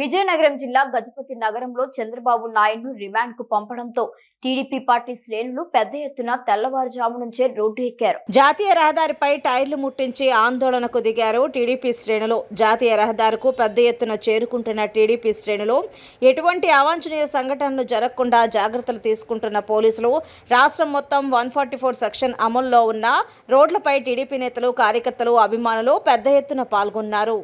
విజయనగరం జిల్లా గజపతి నగరంలో చంద్రబాబు నాయుడును రిమాండ్ కు పంపడంతో టీడీపీ పార్టీ శ్రేణులు పెద్ద ఎత్తున తెల్లవారుజాము నుంచే రోడ్డు ఎక్కారు జాతీయ రహదారిపై టైర్లు ముట్టించి ఆందోళనకు దిగారు టీడీపీ శ్రేణులు జాతీయ రహదారికు పెద్ద ఎత్తున చేరుకుంటున్న టీడీపీ శ్రేణులు ఎటువంటి అవాంఛనీయ సంఘటనలు జరగకుండా జాగ్రత్తలు తీసుకుంటున్న పోలీసులు రాష్ట్రం మొత్తం వన్ ఫార్టీ ఫోర్ సెక్షన్ అమల్లో ఉన్న రోడ్లపై టీడీపీ నేతలు కార్యకర్తలు అభిమానులు పెద్ద ఎత్తున పాల్గొన్నారు